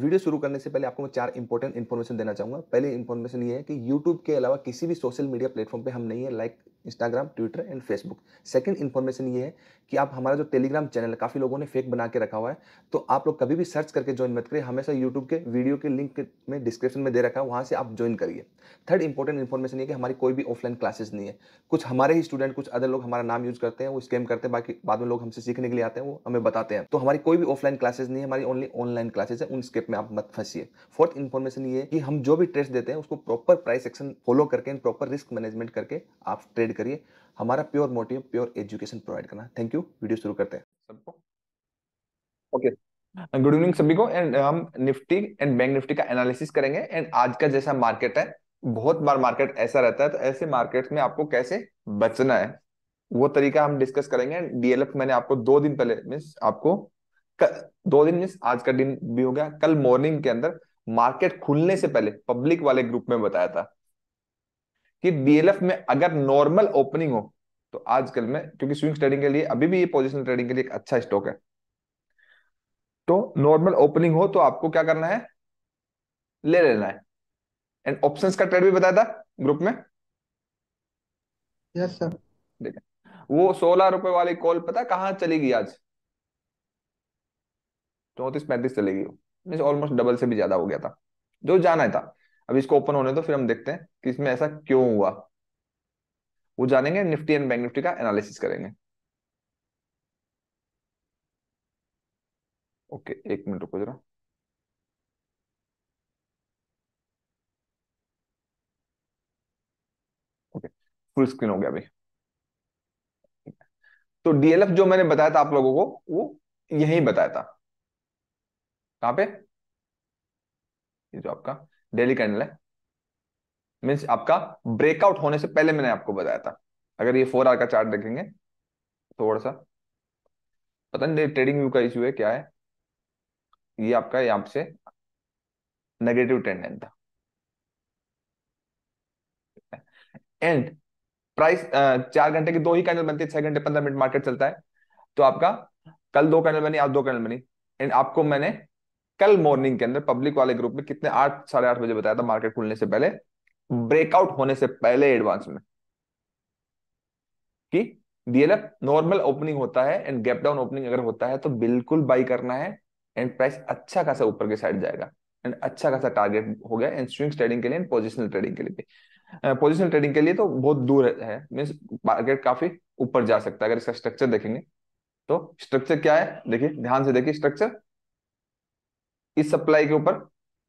video शुरू करने से पहले आपको मैं चार इंपॉर्टेंट इन्फॉर्मेशन देना चाहूँगा पहले इन्फॉर्मेशन ये है कि यूट्यूब के अलावा किसी भी सोशल मीडिया प्लेटफॉर्म पे हम नहीं है like Instagram Twitter and Facebook second information ये है कि आप हमारा जो टेलीग्राम चैनल काफ़ी लोगों ने फेक बना के रखा हुआ है तो आप लोग कभी भी सर्च करके ज्वाइन मत करिए हमेशा यूट्यूब के वीडियो के लिंक में डिस्क्रिप्शन में दे रखा है वहाँ से आप ज्वाइन करिए थर्ड इंपॉर्टेंट इन्फॉर्मेशन ये कि हमारी कोई भी ऑफलाइन क्लासेस नहीं है कुछ हमारे ही स्टूडेंट कुछ अदर लोग हमारा नाम यूज करते हैं वो स्कैम करते हैं बाकी बाद में लोग हमसे सीखने के लिए आते हैं वो हमें बताते हैं तो हमारी कोई भी ऑफलाइन क्लासेस नहीं है हमारी ओनली ऑनलाइन क्लासेस है उन स्केप में आप मत फंसिए फोर्थ इन्फॉर्मेशन ये कि हम जो भी ट्रेस देते हैं उसको प्रॉपर प्राइस एक्शन फॉलो करके प्रॉपर रिस्क मैनेजमेंट करके आप ट्रेड लीड करिए हमारा pure motive pure education provide करना थैंक यू वीडियो शुरू करते हैं सबको ओके गुड इवनिंग सभी को एंड uh, हम निफ्टी एंड बैंक निफ्टी का एनालिसिस करेंगे एंड आज का जैसा मार्केट है बहुत बार मार्केट ऐसा रहता है तो ऐसे मार्केट में आपको कैसे बचना है वो तरीका हम डिस्कस करेंगे डीएलएफ मैंने आपको दो दिन पहले मीन्स आपको दो दिन मीन्स आज का दिन भी हो गया कल मॉर्निंग के अंदर मार्केट खुलने से पहले पब्लिक वाले ग्रुप में बताया था कि डीएलएफ में अगर नॉर्मल ओपनिंग हो तो आजकल में क्योंकि स्विंग ट्रेडिंग के लिए अभी भी ये पोजिशनल ट्रेडिंग के लिए एक अच्छा स्टॉक है तो नॉर्मल ओपनिंग हो तो आपको क्या करना है ले लेना है एंड ऑप्शन का ट्रेड भी बताया था ग्रुप में यस सर वो सोलह रुपए वाली कॉल पता कहाँ चलेगी आज चौतीस पैंतीस चलेगी ऑलमोस्ट डबल से भी ज्यादा हो गया था जो जाना था अब इसको ओपन होने दो फिर हम देखते हैं कि इसमें ऐसा क्यों हुआ वो जानेंगे निफ्टी एंड बैंक निफ्टी का एनालिसिस करेंगे ओके एक मिनट रुको जरा ओके फुल स्क्रीन हो गया अभी तो डीएलएफ जो मैंने बताया था आप लोगों को वो यही बताया था कहां पे ये जो आपका डेली कैंडल है मीन्स आपका ब्रेकआउट होने से पहले मैंने आपको बताया था अगर ये फोर आर का चार्ट देखेंगे थोड़ा सा पता नहीं ट्रेडिंग व्यू का इश्यू है क्या है ये आपका यहां से नेगेटिव ट्रेंड था एंड प्राइस चार घंटे के दो ही कैंडल बनते है छह घंटे पंद्रह मिनट मार्केट चलता है तो आपका कल दो कैंडल बनी आज दो कैंडल बनी एंड आपको मैंने कल मॉर्निंग के अंदर पब्लिक वाले ग्रुप में कितने आठ साढ़े आठ बजे बताया था मार्केट खुलने से पहले ब्रेकआउट होने से पहले एडवांस में कि डीएलएफ नॉर्मल ओपनिंग होता है एंड गैप डाउन ओपनिंग अगर होता है तो बिल्कुल बाई करना है एंड प्राइस अच्छा खासा ऊपर के साइड जाएगा एंड अच्छा खासा टारगेट हो गया एंड स्विंग ट्रेडिंग के लिए एंड पोजिशनल ट्रेडिंग के लिए भी पोजिशनल ट्रेडिंग के लिए तो बहुत दूर है मीन्स मार्केट काफी ऊपर जा सकता है अगर इसका स्ट्रक्चर देखेंगे तो स्ट्रक्चर क्या है देखिए ध्यान से देखिए स्ट्रक्चर इस सप्लाई के ऊपर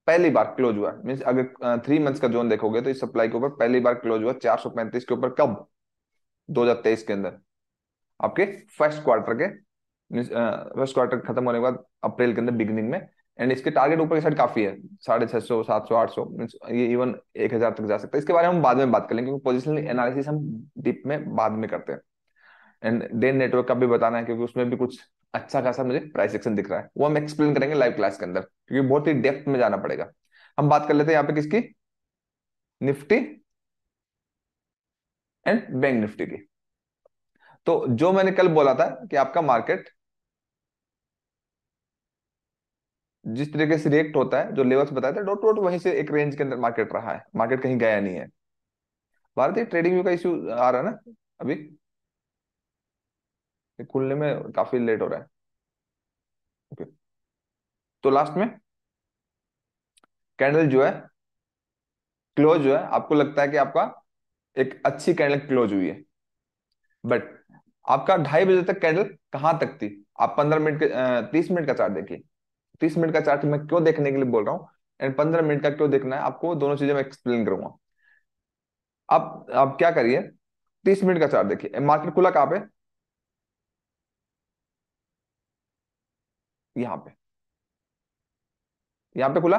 पहली बार क्लोज हुआ मीन अगर थ्री मंथ्स का जोन देखोगे तो इस सप्लाई के ऊपर पहली बार क्लोज हुआ चार सौ पैंतीस के ऊपर कब 2023 के अंदर आपके फर्स्ट क्वार्टर के फर्स्ट क्वार्टर खत्म होने के बाद अप्रैल के अंदर बिगनिंग में एंड इसके टारगेट ऊपर की साइड काफी है साढ़े छह सौ सात सौ आठ सौ मीन ये इवन एक हजार तक जा सकता है इसके बारे में हम बाद में बात करेंगे क्योंकि पोजिशनल एनालिसिस हम डीप में बाद में करते हैं एंड देन नेटवर्क का भी बताना है क्योंकि उसमें भी कुछ अच्छा खासा मुझे प्राइस सेक्शन दिख रहा है वो हम एक्सप्लेन करेंगे लाइव क्लास के अंदर क्योंकि बहुत ही डेप्थ में जाना पड़ेगा हम बात कर लेते हैं यहाँ पे किसकी निफ्टी एंड बैंक निफ्टी की तो जो मैंने कल बोला था कि आपका मार्केट जिस तरीके से रिएक्ट होता है जो लेवल्स बताया था डॉट डॉट वहीं से एक रेंज के अंदर मार्केट रहा है मार्केट कहीं गया नहीं है भारतीय ट्रेडिंग व्यू का इश्यू आ रहा है ना अभी ये खुलने में काफी लेट हो रहा है ओके तो लास्ट में कैंडल जो है क्लोज जो है आपको लगता है कि आपका एक अच्छी कैंडल क्लोज हुई है बट आपका ढाई बजे तक कैंडल कहां तक थी आप पंद्रह मिनट के तीस मिनट का चार्ट देखिए तीस मिनट का चार्ट मैं क्यों देखने के लिए बोल रहा हूँ एंड पंद्रह मिनट का क्यों देखना है आपको दोनों चीजें मैं एक्सप्लेन करूंगा आप आप क्या करिए तीस मिनट का चार्ट देखिए मार्केट खुला कहां पे यहां पे यहां पे खुला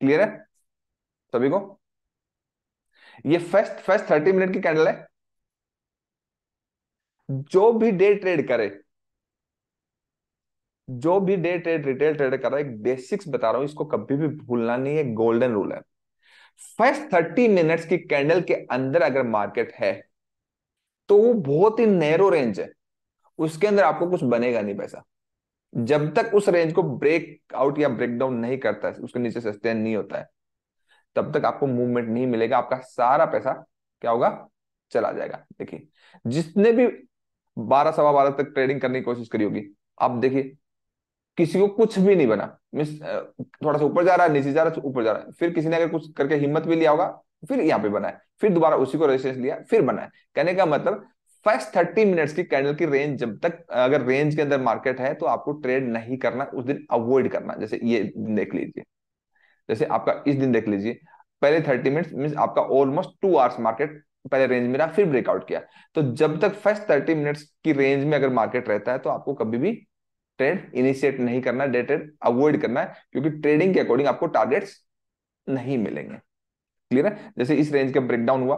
क्लियर है सभी को ये फर्स्ट फर्स्ट थर्टी मिनट की कैंडल है जो भी डे ट्रेड करे जो भी डे ट्रेड रिटेल ट्रेड कर रहा है एक बेसिक्स बता रहा हूं इसको कभी भी भूलना नहीं है गोल्डन रूल है फर्स्ट थर्टी मिनट्स की कैंडल के अंदर अगर मार्केट है तो वो बहुत ही नैरो रेंज है उसके अंदर आपको कुछ बनेगा नहीं पैसा जब तक उस रेंज को ब्रेक आउट या ब्रेक डाउन नहीं करता है उसके नीचे सस्टेन नहीं होता है तब तक आपको मूवमेंट नहीं मिलेगा आपका सारा पैसा क्या होगा चला जाएगा देखिए जिसने भी बारह सवा बारह तक ट्रेडिंग करने की कोशिश करी होगी आप देखिए किसी को कुछ भी नहीं बना मिस थोड़ा सा ऊपर जा रहा है नीचे जा रहा है तो ऊपर जा रहा है फिर किसी ने अगर कुछ करके हिम्मत भी लिया होगा फिर यहाँ पे बना है फिर दोबारा उसी को रेजिस्टेंस लिया फिर बना है कहने का मतलब फर्स्ट थर्टी मिनट्स की कैंडल की रेंज जब तक अगर रेंज के अंदर मार्केट है तो आपको ट्रेड नहीं करना उस दिन अवॉइड करना जैसे ये देख लीजिए जैसे आपका इस दिन देख लीजिए पहले थर्टी मिनट्स मीन आपका ऑलमोस्ट टू आवर्स मार्केट पहले रेंज में रहा फिर ब्रेकआउट किया तो जब तक फर्स्ट थर्टी मिनट्स की रेंज में अगर मार्केट रहता है तो आपको कभी भी ट्रेड इनिशिएट नहीं करना डे ट्रेड अवॉइड करना है क्योंकि ट्रेडिंग के अकॉर्डिंग आपको टारगेट्स नहीं मिलेंगे क्लियर है जैसे इस रेंज का ब्रेकडाउन हुआ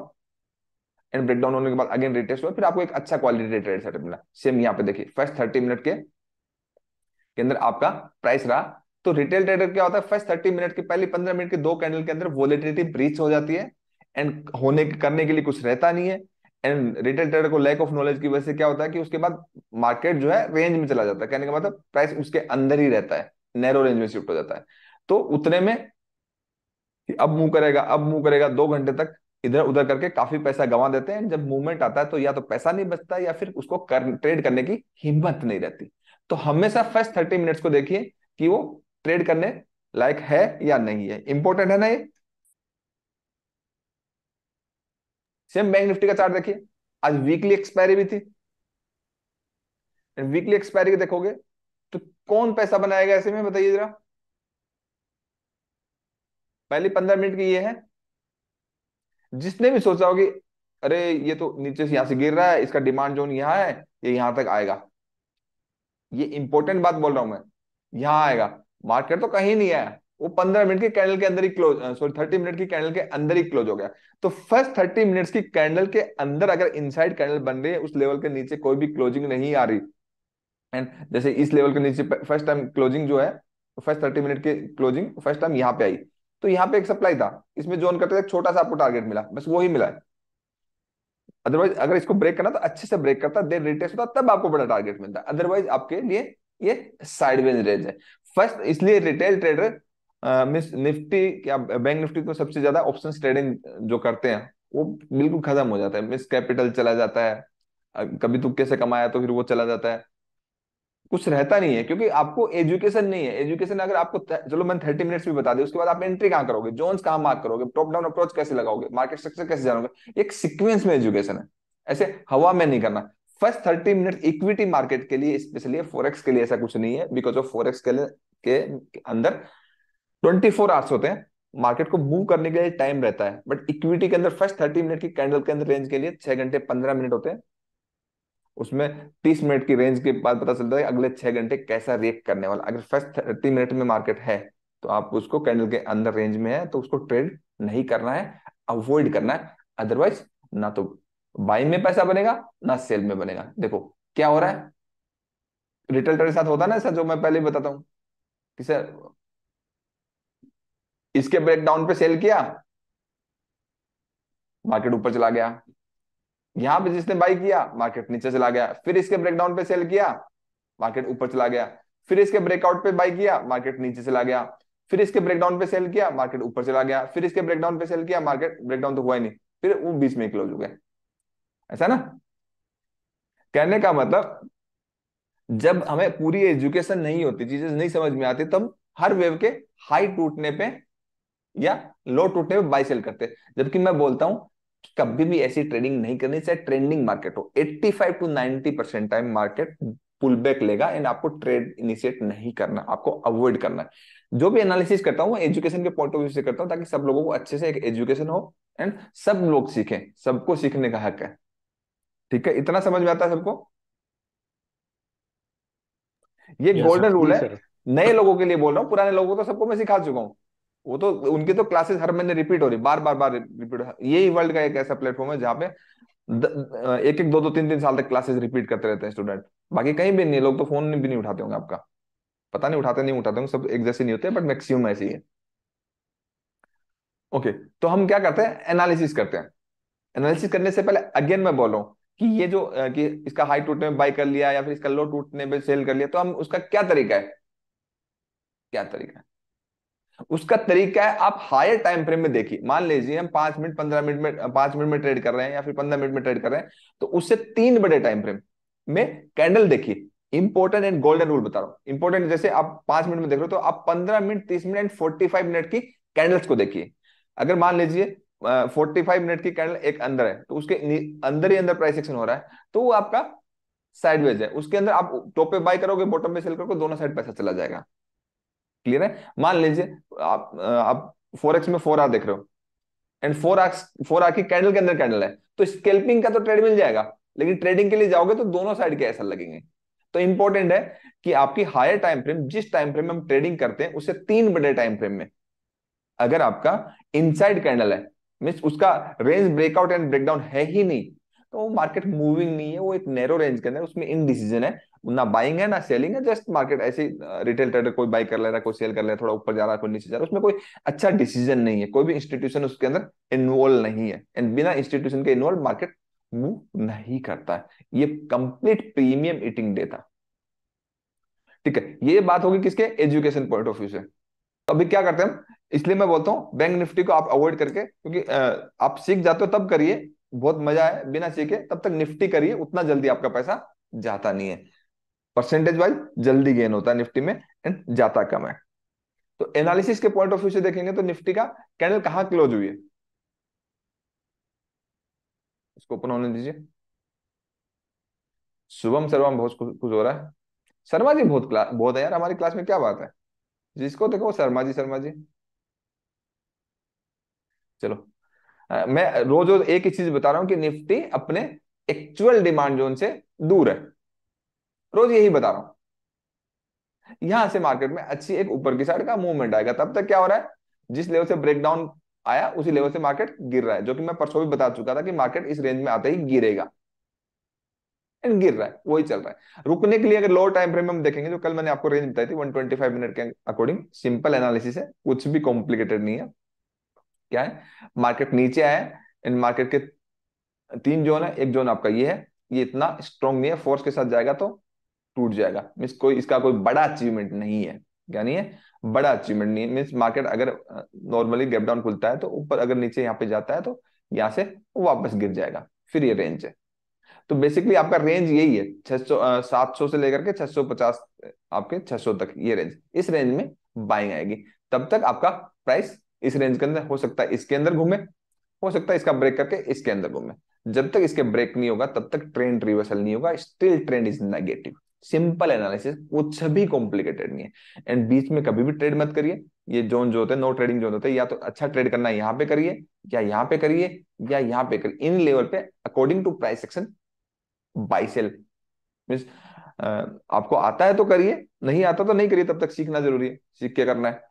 एंड ब्रेक डाउन होने के बाद अगेन रिटेस्ट हुआ फिर आपको एक अच्छा क्वालिटी ट्रेड सेटअप मिला सेम यहाँ पे देखिए फर्स्ट थर्टी मिनट के के अंदर आपका प्राइस रहा तो रिटेल ट्रेडर क्या होता है फर्स्ट थर्टी मिनट के पहले पंद्रह मिनट के दो कैंडल के अंदर वोलेटिलिटी ब्रीच हो जाती है एंड होने करने के लिए कुछ रहता नहीं है एंड रिटेल ट्रेडर को लैक ऑफ नॉलेज की वजह से क्या होता है कि उसके बाद मार्केट जो है रेंज में चला जाता है कहने का मतलब प्राइस उसके अंदर ही रहता है नैरो रेंज में शिफ्ट हो जाता है तो उतने में अब मुंह करेगा अब मुंह करेगा दो घंटे तक इधर उधर करके काफी पैसा गंवा देते हैं जब मूवमेंट आता है तो या तो पैसा नहीं बचता या फिर उसको कर, ट्रेड करने की हिम्मत नहीं रहती तो हमेशा फर्स्ट थर्टी मिनट्स को देखिए कि वो ट्रेड करने लायक है या नहीं है इंपॉर्टेंट है ना ये सेम बैंक निफ्टी का चार्ट देखिए आज वीकली एक्सपायरी भी थी वीकली एक्सपायरी देखोगे तो कौन पैसा बनाएगा ऐसे में बताइए जरा पहली पंद्रह मिनट की ये है जिसने भी सोचा हो कि अरे ये तो नीचे से यहां से गिर रहा है इसका डिमांड जोन यहां है ये यहां तक आएगा ये इंपॉर्टेंट बात बोल रहा हूं मैं यहां आएगा मार्केट तो कहीं नहीं आया वो पंद्रह मिनट के कैंडल के अंदर ही क्लोज सॉरी थर्टी मिनट की कैंडल के अंदर ही क्लोज हो गया तो फर्स्ट थर्टी मिनट्स की कैंडल के अंदर अगर इनसाइड कैंडल बन रही है उस लेवल के नीचे कोई भी क्लोजिंग नहीं आ रही एंड जैसे इस लेवल के नीचे फर्स्ट टाइम क्लोजिंग जो है फर्स्ट थर्टी मिनट की क्लोजिंग फर्स्ट टाइम यहाँ पे आई तो यहाँ पे एक सप्लाई था इसमें जोन करते एक छोटा सा आपको टारगेट मिला बस वही मिला है अदरवाइज अगर इसको ब्रेक करना तो अच्छे से ब्रेक करता देर रिटेस्ट होता तब आपको बड़ा टारगेट मिलता है अदरवाइज आपके लिए ये साइडवेज रेंज है फर्स्ट इसलिए रिटेल ट्रेडर मिस निफ्टी क्या बैंक निफ्टी को सबसे ज्यादा ऑप्शन ट्रेडिंग जो करते हैं वो बिल्कुल खत्म हो जाता है मिस कैपिटल चला जाता है कभी तुक्के से कमाया तो फिर वो चला जाता है कुछ रहता नहीं है क्योंकि आपको एजुकेशन नहीं है एजुकेशन अगर आपको चलो मैं थर्टी मिनट्स भी बता दी उसके बाद आप एंट्री कहाँ करोगे जोन्स कहाँ मार्क करोगे टॉप डाउन अप्रोच कैसे लगाओगे मार्केट स्ट्रक्चर कैसे जानोगे एक सिक्वेंस में एजुकेशन है ऐसे हवा में नहीं करना first thirty minute equity market के लिए स्पेशली फोरेक्स के लिए ऐसा कुछ नहीं है बिकॉज ऑफ फोरेक्स के के अंदर ट्वेंटी फोर आवर्स होते हैं मार्केट को मूव करने के लिए टाइम रहता है बट इक्विटी के अंदर फर्स्ट थर्टी मिनट की कैंडल के अंदर रेंज के लिए छह घंटे पंद्रह मिनट होते हैं उसमें तीस मिनट की रेंज के बाद पता चलता है अगले छह घंटे कैसा रिएक्ट करने वाला अगर फर्स्ट थर्टी मिनट में मार्केट है तो आप उसको कैंडल के अंदर रेंज में है तो उसको ट्रेड नहीं करना है अवॉइड करना है अदरवाइज ना तो बाई में पैसा बनेगा ना सेल में बनेगा देखो क्या हो रहा है रिटेल ट्रेड के साथ होता ना ऐसा जो मैं पहले बताता हूं कि सर इसके ब्रेकडाउन पे सेल किया मार्केट ऊपर चला गया यहां पे जिसने बाई किया मार्केट नीचे चला गया फिर इसके ब्रेकडाउन पे सेल किया मार्केट ऊपर चला गया फिर इसके ब्रेकआउट पे बाई किया मार्केट नीचे चला गया फिर इसके ब्रेकडाउन पे सेल किया मार्केट ऊपर चला गया फिर इसके ब्रेकडाउन पे सेल किया मार्केट ब्रेकडाउन तो हुआ ही नहीं फिर वो बीच में क्लोज हो गया ऐसा ना कहने का मतलब जब हमें पूरी एजुकेशन नहीं होती चीजें नहीं समझ में आती तब हर वेव के हाई टूटने पे या लो टूटने पे बाई सेल करते जबकि मैं बोलता हूं कभी भी ऐसी ट्रेडिंग नहीं करनी चाहे ट्रेंडिंग मार्केट हो 85 to 90 percent time market pull back लेगा एंड आपको ट्रेड इनिशिएट नहीं करना आपको अवॉइड करना जो भी एनालिसिस करता हूँ एजुकेशन के पॉइंट ऑफ व्यू से करता हूँ ताकि सब लोगों को अच्छे से एक एजुकेशन हो एंड सब लोग सीखें सबको सीखने का हक है ठीक है इतना समझ में आता है सबको ये गोल्डन रूल है नए लोगों के लिए बोल रहा हूँ पुराने लोगों को तो सबको मैं सिखा चुका हूँ वो तो उनकी तो क्लासेस हर महीने रिपीट हो रही बार बार बार रिपीट यही वर्ल्ड का एक ऐसा प्लेटफॉर्म है जहां पे एक एक दो दो तीन तीन साल तक क्लासेस रिपीट करते रहते हैं स्टूडेंट बाकी कहीं भी नहीं लोग तो फोन भी नहीं उठाते होंगे आपका पता नहीं उठाते नहीं उठाते होंगे सब एक जैसे नहीं होते बट मैक्सिमम ऐसे ही है ओके okay, तो हम क्या करते हैं एनालिसिस करते हैं एनालिसिस करने से पहले अगेन मैं बोलूँ कि ये जो कि इसका हाई टूटने में बाई कर लिया या फिर इसका लो टूटने में सेल कर लिया तो हम उसका क्या तरीका है क्या तरीका है उसका तरीका है आप हायर टाइम फ्रेम में देखिए मान लीजिए हम पांच मिनट पंद्रह मिनट में पांच मिनट में ट्रेड कर रहे हैं या फिर पंद्रह मिनट में ट्रेड कर रहे हैं तो उससे तीन बड़े टाइम फ्रेम में कैंडल देखिए इंपॉर्टेंट एंड गोल्डन रूल बता रहा हूं इंपॉर्टेंट जैसे आप पांच मिनट में देख रहे हो तो आप पंद्रह मिनट तीस minute and forty five minute की कैंडल्स को देखिए अगर मान लीजिए फोर्टी फाइव मिनट की कैंडल एक अंदर है तो उसके अंदर ही अंदर प्राइस एक्शन हो रहा है तो वो आपका साइडवेज है उसके अंदर आप टॉप पे बाय करोगे बॉटम पे सेल करोगे दोनों साइड पैसा चला जाएगा क्लियर है मान लीजिए आप आप फोर एक्स में फोर आर देख रहे हो and four hour four hour की कैंडल के अंदर कैंडल है तो स्केल्पिंग का तो ट्रेड मिल जाएगा लेकिन ट्रेडिंग के लिए जाओगे तो दोनों साइड के ऐसा लगेंगे तो इंपॉर्टेंट है कि आपकी हायर टाइम फ्रेम जिस टाइम फ्रेम में हम ट्रेडिंग करते हैं उससे तीन बड़े टाइम फ्रेम में अगर आपका इनसाइड कैंडल है मीन उसका रेंज ब्रेकआउट एंड ब्रेकडाउन है ही नहीं तो वो मार्केट मूविंग नहीं है वो एक नैरो रेंज के अंदर उसमें इनडिसीजन है ना बाइंग है ना सेलिंग है जस्ट मार्केट ऐसे रिटेल ट्रेडर कोई बाई कर ले रहा है कोई सेल कर ले रहा थोड़ा ऊपर जा रहा है कोई नीचे जा रहा है उसमें कोई अच्छा डिसीजन नहीं है कोई भी इंस्टीट्यूशन उसके अंदर इन्वॉल्व नहीं है एंड बिना इंस्टीट्यूशन के इन्वॉल्व मार्केट मूव नहीं करता है ये कंप्लीट प्रीमियम ईटिंग डे था ठीक है ये बात होगी किसके एजुकेशन पॉइंट ऑफ व्यू से तो अभी क्या करते हैं इसलिए मैं बोलता हूँ बैंक निफ्टी को आप अवॉइड करके क्योंकि आप सीख जाते हो तब करिए बहुत मजा है बिना सीखे तब तक निफ्टी करिए उतना जल्दी आपका पैसा जाता नहीं है परसेंटेज वाइज जल्दी गेन होता है निफ्टी में एंड जाता कम है तो एनालिसिस के पॉइंट ऑफ व्यू से देखेंगे तो निफ्टी का कैंडल कहा क्लोज हुई है इसको ओपन होने दीजिए शुभम शर्मा बहुत कुछ हो रहा है शर्मा जी बहुत क्लास बहुत है यार हमारी क्लास में क्या बात है जिसको देखो शर्मा जी शर्मा जी चलो मैं रोज रोज एक ही चीज बता रहा हूं कि निफ्टी अपने एक्चुअल डिमांड जोन से दूर है रोज यही बता रहा हूं यहां से मार्केट में अच्छी एक ऊपर की साइड का मूवमेंट आएगा तब तक क्या हो रहा है जिस लेवल से ब्रेकडाउन आया उसी लेवल से मार्केट गिर रहा है जो कि मैं परसों भी बता चुका था कि मार्केट इस रेंज में आते ही गिरेगा एंड गिर रहा है वही चल रहा है रुकने के लिए अगर लोअर टाइम फ्रेम हम देखेंगे जो कल मैंने आपको रेंज बताई थी 125 मिनट के अकॉर्डिंग सिंपल एनालिसिस है कुछ भी कॉम्प्लिकेटेड नहीं है क्या है मार्केट नीचे आया इन मार्केट के तीन जोन है एक जोन आपका ये है ये इतना स्ट्रॉन्ग नहीं है फोर्स के साथ जाएगा तो टूट जाएगा मीन्स कोई इसका कोई बड़ा अचीवमेंट नहीं है क्या नहीं है बड़ा अचीवमेंट नहीं है मीन्स मार्केट अगर नॉर्मली गैप डाउन खुलता है तो ऊपर अगर नीचे यहाँ पे जाता है तो यहाँ से वापस गिर जाएगा फिर ये रेंज है तो बेसिकली आपका रेंज यही है छह सौ सात सौ से लेकर के छह सौ पचास आपके छह सौ तक ये रेंज इस रेंज में बाइंग आएगी तब तक आपका प्राइस इस रेंज के अंदर हो सकता है इसके अंदर घूमे हो सकता है इसका ब्रेक करके इसके अंदर घूमे जब तक इसके ब्रेक नहीं होगा तब तक ट्रेंड रिवर्सल नहीं होगा still trend is negative simple analysis कुछ भी कॉम्प्लिकेटेड नहीं है एंड बीच में कभी भी ट्रेड मत करिए ये जोन जो होते हैं नो ट्रेडिंग जोन होते हैं या तो अच्छा ट्रेड करना है यहाँ पे करिए या यहाँ पे करिए या यहाँ पे करिए इन लेवल पे according to price action buy sell मीन आपको आता है तो करिए नहीं आता तो नहीं करिए तब तक सीखना जरूरी है सीख के करना है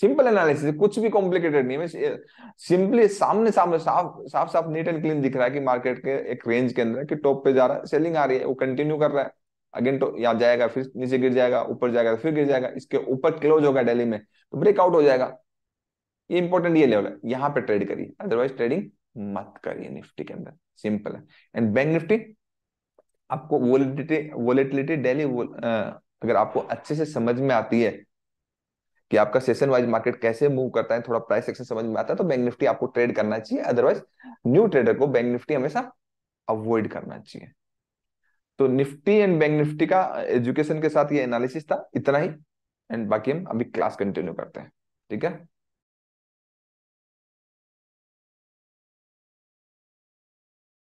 सिंपल एनालिसिस कुछ भी कॉम्प्लिकेटेड नहीं है सिंपली सामने सामने साफ साफ साफ नीट एंड क्लीन दिख रहा है कि मार्केट के एक रेंज के अंदर कि टॉप पे जा रहा है सेलिंग आ रही है वो कंटिन्यू कर रहा है अगेन तो यहाँ जाएगा फिर नीचे गिर जाएगा ऊपर जाएगा फिर गिर जाएगा इसके ऊपर क्लोज होगा डेली में तो ब्रेकआउट हो जाएगा ये इंपॉर्टेंट ये लेवल है यहाँ पे ट्रेड करिए अदरवाइज ट्रेडिंग मत करिए निफ्टी के अंदर सिंपल है एंड बैंक निफ्टी आपको वोलेटिलिटी डेली अगर आपको अच्छे से समझ में आती है कि आपका सेशन वाइज मार्केट कैसे मूव करता है थोड़ा प्राइस एक्शन समझ में आता है तो बैंक निफ्टी आपको ट्रेड करना चाहिए अदरवाइज न्यू ट्रेडर को बैंक निफ्टी हमेशा अवॉइड करना चाहिए तो निफ्टी एंड बैंक निफ्टी का एजुकेशन के साथ ये एनालिसिस था इतना ही एंड बाकी हम अभी क्लास कंटिन्यू करते हैं ठीक है